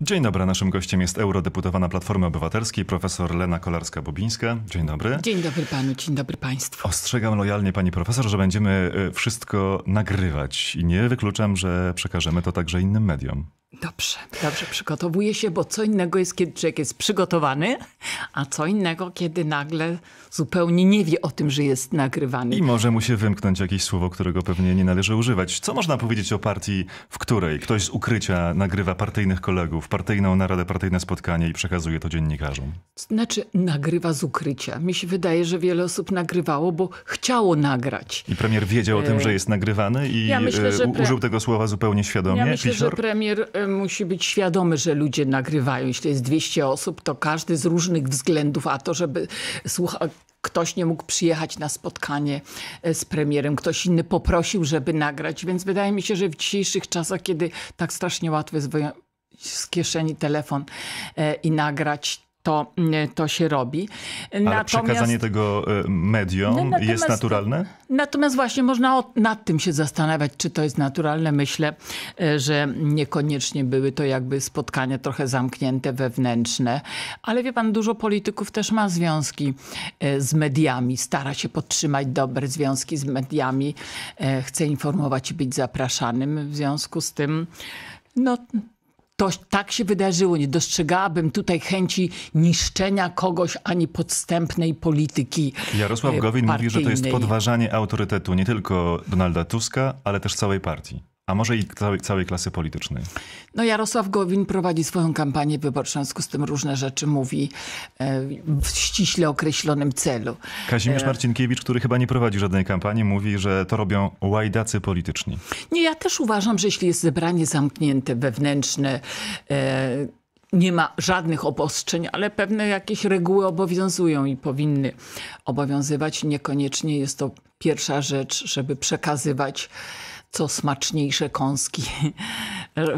Dzień dobry, naszym gościem jest eurodeputowana Platformy Obywatelskiej, profesor Lena Kolarska-Bobińska. Dzień dobry. Dzień dobry panu, dzień dobry państwu. Ostrzegam lojalnie pani profesor, że będziemy y, wszystko nagrywać i nie wykluczam, że przekażemy to także innym mediom. Dobrze, dobrze przygotowuje się, bo co innego jest, kiedy człowiek jest przygotowany, a co innego, kiedy nagle zupełnie nie wie o tym, że jest nagrywany. I może mu się wymknąć jakieś słowo, którego pewnie nie należy używać. Co można powiedzieć o partii, w której ktoś z ukrycia nagrywa partyjnych kolegów, partyjną naradę, partyjne spotkanie i przekazuje to dziennikarzom? Znaczy, nagrywa z ukrycia. Mi się wydaje, że wiele osób nagrywało, bo chciało nagrać. I premier wiedział o tym, e, że jest nagrywany i ja myślę, e, użył tego słowa zupełnie świadomie. Ja myślę, Pisior? że premier e, musi być świadomy, że ludzie nagrywają. Jeśli jest 200 osób, to każdy z różnych względów, a to, żeby słucha, ktoś nie mógł przyjechać na spotkanie e, z premierem, ktoś inny poprosił, żeby nagrać. Więc wydaje mi się, że w dzisiejszych czasach, kiedy tak strasznie łatwo jest z kieszeni telefon e, i nagrać, to, y, to się robi. Ale natomiast, przekazanie tego y, mediom no, jest naturalne? Natomiast właśnie można o, nad tym się zastanawiać, czy to jest naturalne. Myślę, y, że niekoniecznie były to jakby spotkania trochę zamknięte, wewnętrzne. Ale wie pan, dużo polityków też ma związki z mediami. Stara się podtrzymać dobre związki z mediami. Chce informować i być zapraszanym. W związku z tym no, to tak się wydarzyło. Nie dostrzegałabym tutaj chęci niszczenia kogoś ani podstępnej polityki. E, Jarosław Gowin partyjnej. mówi, że to jest podważanie autorytetu nie tylko Donalda Tuska, ale też całej partii. A może i całej, całej klasy politycznej? No Jarosław Gowin prowadzi swoją kampanię wyborczą, w związku z tym różne rzeczy mówi e, w ściśle określonym celu. Kazimierz e, Marcinkiewicz, który chyba nie prowadzi żadnej kampanii, mówi, że to robią łajdacy polityczni. Nie, ja też uważam, że jeśli jest zebranie zamknięte, wewnętrzne, e, nie ma żadnych obostrzeń, ale pewne jakieś reguły obowiązują i powinny obowiązywać. Niekoniecznie jest to pierwsza rzecz, żeby przekazywać co smaczniejsze kąski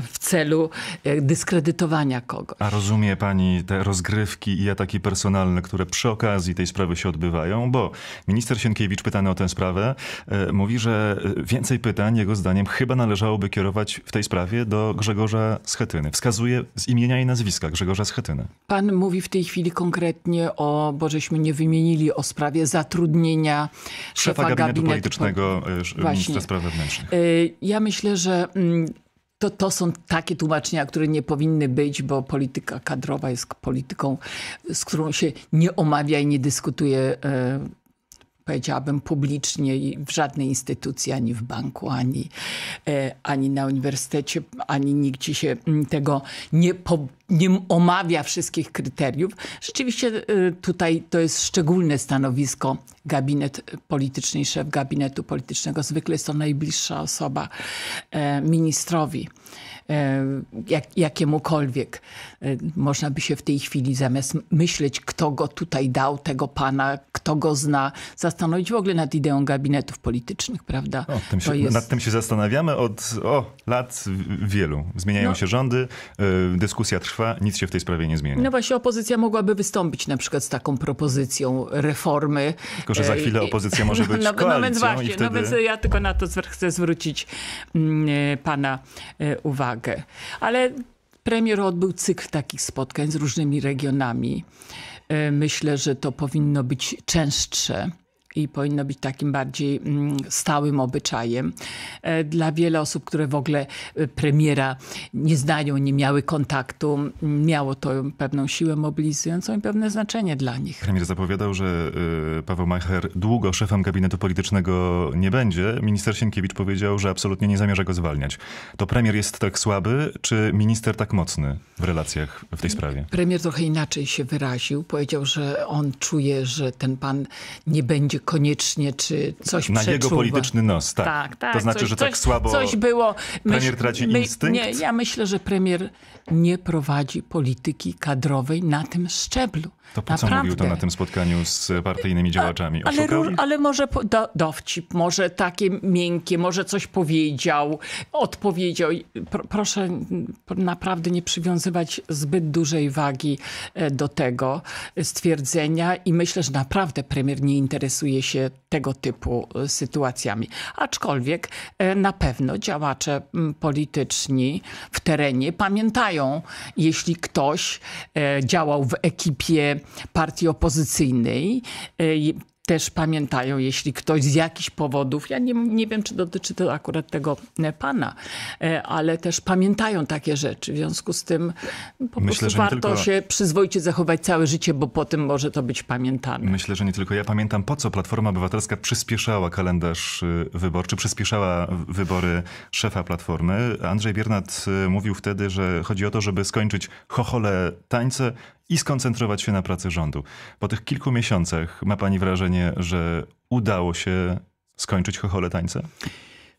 w celu e, dyskredytowania kogoś. A rozumie pani te rozgrywki i ataki personalne, które przy okazji tej sprawy się odbywają? Bo minister Sienkiewicz pytany o tę sprawę e, mówi, że więcej pytań jego zdaniem chyba należałoby kierować w tej sprawie do Grzegorza Schetyny. Wskazuje z imienia i nazwiska Grzegorza Schetyny. Pan mówi w tej chwili konkretnie o, bo żeśmy nie wymienili, o sprawie zatrudnienia szefa, szefa gabinetu, gabinetu politycznego po... E, ministra spraw wewnętrznych. Ja myślę, że mm, to, to są takie tłumaczenia, które nie powinny być, bo polityka kadrowa jest polityką, z którą się nie omawia i nie dyskutuje e, powiedziałabym, publicznie i w żadnej instytucji, ani w banku, ani, e, ani na uniwersytecie, ani nigdzie się mm, tego nie, po, nie omawia wszystkich kryteriów. Rzeczywiście e, tutaj to jest szczególne stanowisko gabinet polityczny i szef gabinetu politycznego. Zwykle jest to najbliższa osoba e, ministrowi. E, jak, jakiemukolwiek. E, można by się w tej chwili zamiast myśleć, kto go tutaj dał, tego pana, kto go zna, zastanowić w ogóle nad ideą gabinetów politycznych, prawda? O, tym się, jest... Nad tym się zastanawiamy od o, lat wielu. Zmieniają no, się rządy, e, dyskusja trwa, nic się w tej sprawie nie zmienia. No właśnie opozycja mogłaby wystąpić na przykład z taką propozycją reformy. Tylko, że za chwilę opozycja może być no, no, no koalicją. No więc właśnie, wtedy... no więc ja tylko na to chcę zwrócić mm, pana uwagę uwagę. Ale premier odbył cykl takich spotkań z różnymi regionami. E, myślę, że to powinno być częstsze i powinno być takim bardziej mm, stałym obyczajem. E, dla wielu osób, które w ogóle e, premiera nie znają, nie miały kontaktu, miało to pewną siłę mobilizującą i pewne znaczenie dla nich. Premier zapowiadał, że e, Paweł Macher długo szefem gabinetu politycznego nie będzie. Minister Sienkiewicz powiedział, że absolutnie nie zamierza go zwalniać. To premier jest tak słaby, czy minister tak mocny w relacjach w tej sprawie? Premier trochę inaczej się wyraził. Powiedział, że on czuje, że ten pan nie będzie koniecznie, czy coś Na przeczuwa. jego polityczny nos, tak. tak, tak to znaczy, coś, że tak coś, słabo coś było. premier myśl, traci my, instynkt? Nie, ja myślę, że premier nie prowadzi polityki kadrowej na tym szczeblu. To po Naprawdę. co mówił to na tym spotkaniu z partyjnymi działaczami? Ale, ale, może do, dowcip, może takie miękkie, może coś powiedział, odpowiedział. proszę naprawdę nie przywiązywać zbyt dużej wagi e, do tego stwierdzenia i myślę, że naprawdę premier nie interesuje się tego typu e, sytuacjami. Aczkolwiek e, na pewno działacze polityczni w terenie pamiętają, jeśli ktoś działał w ekipie partii opozycyjnej e, też pamiętają, jeśli ktoś z jakichś powodów, ja nie, nie wiem, czy dotyczy to akurat tego e, pana, e, ale też pamiętają takie rzeczy. W związku z tym po Myślę, prostu warto tylko... się przyzwoicie zachować całe życie, bo potem może to być pamiętane. Myślę, że nie tylko ja pamiętam, po co Platforma Obywatelska przyspieszała kalendarz y, wyborczy, przyspieszała wybory szefa Platformy. Andrzej Biernat y, mówił wtedy, że chodzi o to, żeby skończyć chochole tańce i skoncentrować się na pracy rządu. Po tych kilku miesiącach ma pani wrażenie, że udało się skończyć chochole tańce?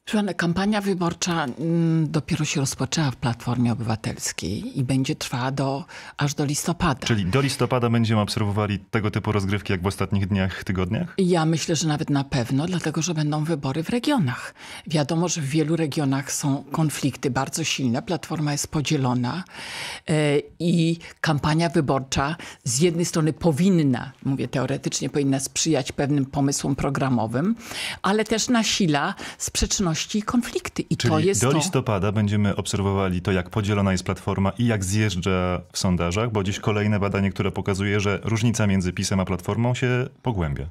Szanowna, kampania wyborcza mm, dopiero się rozpoczęła w Platformie Obywatelskiej i będzie trwała do, aż do listopada. Czyli do listopada będziemy obserwowali tego typu rozgrywki jak w ostatnich dniach, tygodniach? Ja myślę, że nawet na pewno, dlatego że będą wybory w regionach. Wiadomo, że w wielu regionach są konflikty bardzo silne, Platforma jest podzielona e, i kampania wyborcza z jednej strony powinna, mówię teoretycznie, powinna sprzyjać pewnym pomysłom programowym, ale też nasila sprzeczności sprzeczności i konflikty. I Czyli to jest do listopada to... będziemy obserwowali to, jak podzielona jest Platforma i jak zjeżdża w sondażach, bo dziś kolejne badanie, które pokazuje, że różnica między PiSem a Platformą się pogłębia.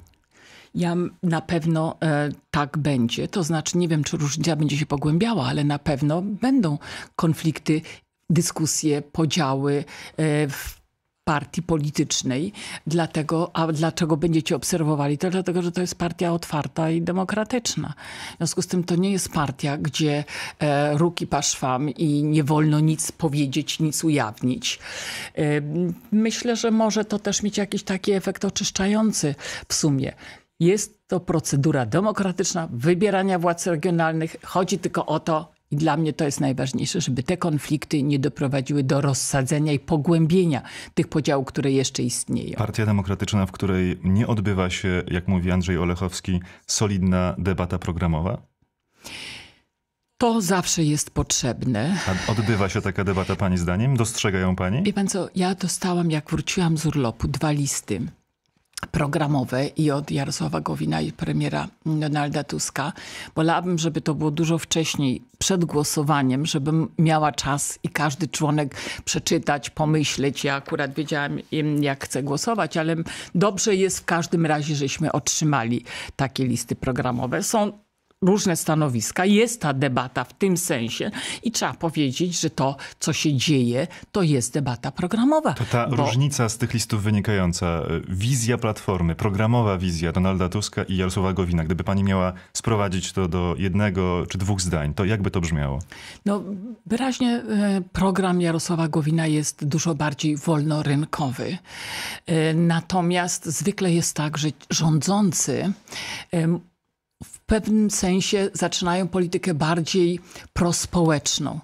Ja na pewno e, tak będzie. To znaczy, nie wiem, czy różnica będzie się pogłębiała, ale na pewno będą konflikty, dyskusje, podziały. E, w partii politycznej, dlatego, a dlaczego będziecie obserwowali? To dlatego, że to jest partia otwarta i demokratyczna. W związku z tym to nie jest partia, gdzie e, ruki paszwam i nie wolno nic powiedzieć, nic ujawnić. E, myślę, że może to też mieć jakiś taki efekt oczyszczający w sumie. Jest to procedura demokratyczna wybierania władz regionalnych. Chodzi tylko o to, i dla mnie to jest najważniejsze, żeby te konflikty nie doprowadziły do rozsadzenia i pogłębienia tych podziałów, które jeszcze istnieją. Partia Demokratyczna, w której nie odbywa się, jak mówi Andrzej Olechowski, solidna debata programowa? To zawsze jest potrzebne. A odbywa się taka debata pani zdaniem? Dostrzega ją pani? Wie pan co, ja dostałam, jak wróciłam z urlopu, dwa listy programowe i od Jarosława Gowina i premiera Donalda Tuska. Wolałabym, żeby to było dużo wcześniej, przed głosowaniem, żebym miała czas i każdy członek przeczytać, pomyśleć. Ja akurat wiedziałam, jak chcę głosować, ale dobrze jest w każdym razie, żeśmy otrzymali takie listy programowe. Są różne stanowiska. Jest ta debata w tym sensie i trzeba powiedzieć, że to, co się dzieje, to jest debata programowa. To ta bo... różnica z tych listów wynikająca, wizja Platformy, programowa wizja Donalda Tuska i Jarosława Gowina, gdyby pani miała sprowadzić to do jednego czy dwóch zdań, to jakby to brzmiało? No, wyraźnie e, program Jarosława Gowina jest dużo bardziej wolnorynkowy. E, natomiast zwykle jest tak, że rządzący pewnym sensie zaczynają politykę bardziej prospołeczną,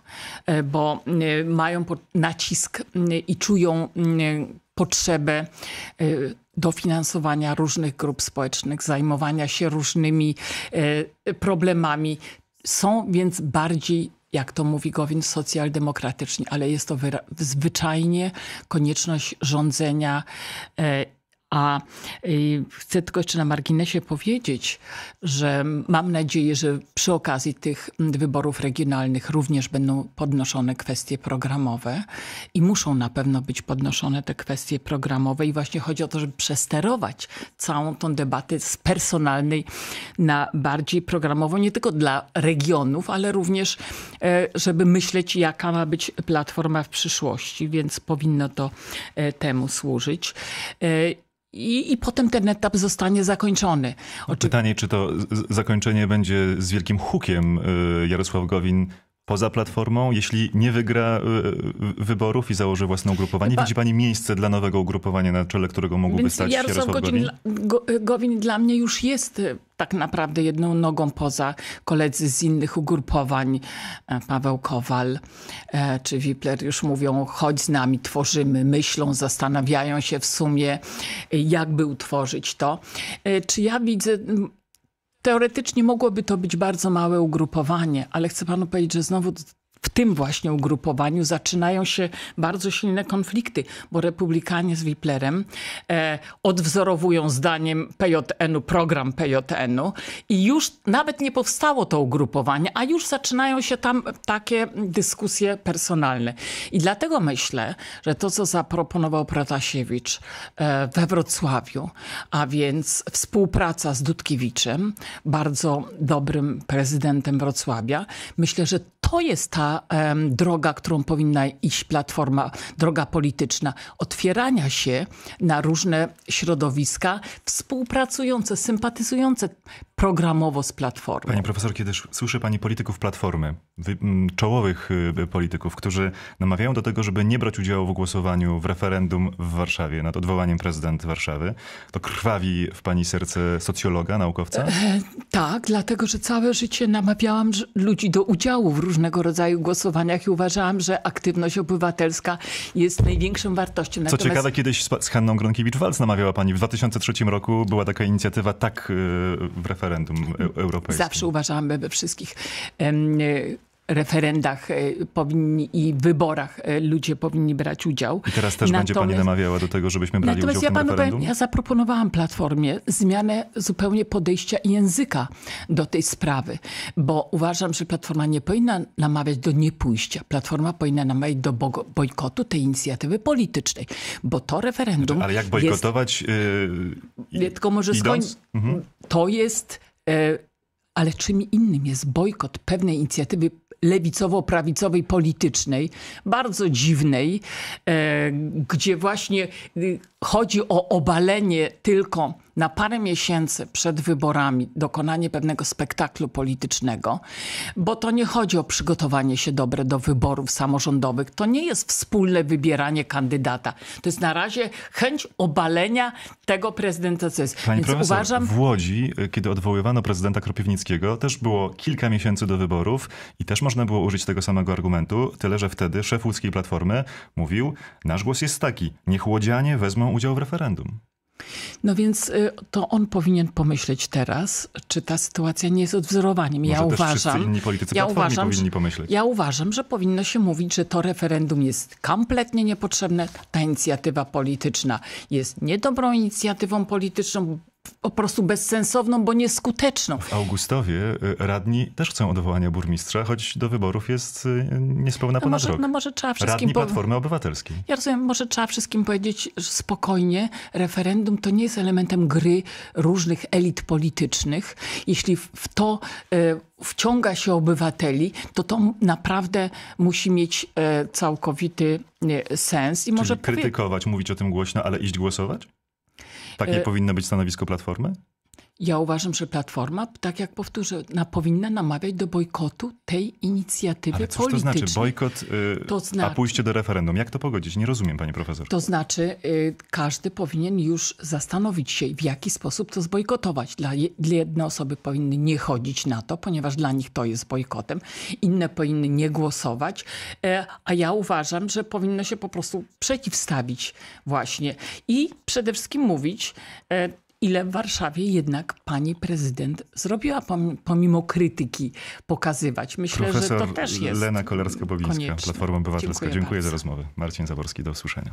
e, bo e, mają nacisk e, i czują potrzebę dofinansowania różnych grup społecznych, zajmowania się różnymi problemami. Są więc bardziej jak to mówi Gowin, socjaldemokratyczni, ale jest to zwyczajnie konieczność rządzenia a y, chcę tylko jeszcze na marginesie powiedzieć, że mam nadzieję, że przy okazji tych wyborów regionalnych również będą podnoszone kwestie programowe i muszą na pewno być podnoszone te kwestie programowe. I właśnie chodzi o to, żeby przesterować całą tą debatę z personalnej na bardziej programową, nie tylko dla regionów, ale również, e, żeby myśleć, jaka ma być platforma w przyszłości, więc powinno to e, temu służyć. E, i, i potem ten etap zostanie zakończony. Oczy... Pytanie, czy to zakończenie będzie z wielkim hukiem y, Jarosław Gowin poza platformą, jeśli nie wygra e, wyborów i założy własne ugrupowanie? Chyba... Widzi pani miejsce dla nowego ugrupowania, na czele którego mógłby Więc stać Jarosław, Jarosław Gowin? Gowin dla mnie już jest e, tak naprawdę jedną nogą poza koledzy z innych ugrupowań. E, Paweł Kowal czy Wipler już mówią, chodź z nami, tworzymy, myślą, zastanawiają się w sumie, jakby utworzyć to. Czy ja widzę Teoretycznie mogłoby to być bardzo małe ugrupowanie, ale chcę panu powiedzieć, że znowu w tym właśnie ugrupowaniu zaczynają się bardzo silne konflikty, bo republikanie z Wiplerem e, odwzorowują zdaniem PJN-u program PJN-u i już nawet nie powstało to ugrupowanie, a już zaczynają się tam takie dyskusje personalne. I dlatego myślę, że to, co zaproponował Protasiewicz e, we Wrocławiu, a więc współpraca z Dudkiewiczem, bardzo dobrym prezydentem Wrocławia, myślę, że to jest ta um, droga, którą powinna iść Platforma, droga polityczna, otwierania się na różne środowiska współpracujące, sympatyzujące programowo z Platformą. Panie profesor, kiedy słyszy pani polityków Platformy, Mm, czołowych y, y, polityków, którzy namawiają do tego, żeby nie brać udziału w głosowaniu w referendum w Warszawie nad odwołaniem prezydent Warszawy. To krwawi w pani serce socjologa, naukowca? E, tak, dlatego że całe życie namawiałam ludzi do udziału w różnego rodzaju głosowaniach i uważałam, że aktywność obywatelska jest największą wartością. Natomiast... Co ciekawe, kiedyś z Hanną Gronkiewicz-Walc namawiała pani. W 2003 roku była taka inicjatywa tak y, w referendum europejskim. Zawsze uważałam we wszystkich referendach e, powinni i wyborach e, ludzie powinni brać udział. I teraz też natomiast, będzie pani namawiała do tego, żebyśmy brali udział w ja referendum? Powiem, ja zaproponowałam Platformie zmianę zupełnie podejścia i języka do tej sprawy, bo uważam, że Platforma nie powinna namawiać do niepójścia. Platforma powinna namawiać do bojkotu tej inicjatywy politycznej, bo to referendum znaczy, Ale jak bojkotować? Jest, yy, tylko może skończyć. Mhm. To jest... Yy, ale czym innym jest bojkot pewnej inicjatywy lewicowo-prawicowej politycznej, bardzo dziwnej, e, gdzie właśnie y, chodzi o obalenie tylko na parę miesięcy przed wyborami dokonanie pewnego spektaklu politycznego, bo to nie chodzi o przygotowanie się dobre do wyborów samorządowych. To nie jest wspólne wybieranie kandydata. To jest na razie chęć obalenia tego prezydenta CES. Pani Więc profesor, uważam... w Łodzi, y, kiedy odwoływano prezydenta Kropiwnickiego, też było kilka miesięcy do wyborów i też można było użyć tego samego argumentu, tyle że wtedy szef łódzkiej Platformy mówił, nasz głos jest taki, niech Łodzianie wezmą udział w referendum. No więc y, to on powinien pomyśleć teraz, czy ta sytuacja nie jest odwzorowaniem. Może ja uważam. Inni politycy ja uważam, powinni pomyśleć. Ja uważam, że powinno się mówić, że to referendum jest kompletnie niepotrzebne. Ta inicjatywa polityczna jest niedobrą inicjatywą polityczną, po prostu bezsensowną, bo nieskuteczną. W Augustowie y, radni też chcą odwołania burmistrza, choć do wyborów jest y, niespełna no ponad może, rok. No może trzeba wszystkim... Radni po... Platformy Obywatelskiej. Ja rozumiem, może trzeba wszystkim powiedzieć spokojnie, referendum to nie jest elementem gry różnych elit politycznych. Jeśli w to e, wciąga się obywateli, to to naprawdę musi mieć e, całkowity e, sens. I Czyli może krytykować, mówić o tym głośno, ale iść głosować? Takie y, powinno być stanowisko Platformy? Ja uważam, że Platforma, tak jak powtórzę, na, powinna namawiać do bojkotu tej inicjatywy Ale cóż politycznej. to znaczy bojkot, yy, to znaczy, a pójście do referendum? Jak to pogodzić? Nie rozumiem, pani profesor. To znaczy yy, każdy powinien już zastanowić się, w jaki sposób to zbojkotować. Dla, je, dla jedne osoby powinny nie chodzić na to, ponieważ dla nich to jest bojkotem. Inne powinny nie głosować. Yy, a ja uważam, że powinno się po prostu przeciwstawić właśnie. I przede wszystkim mówić e, ile w Warszawie jednak pani prezydent zrobiła pomimo krytyki pokazywać. Myślę, Profesor że to też jest Lena Kolerska-Bobińska, Platforma Obywatelska. Dziękuję, Dziękuję za rozmowę. Marcin Zaborski, do usłyszenia.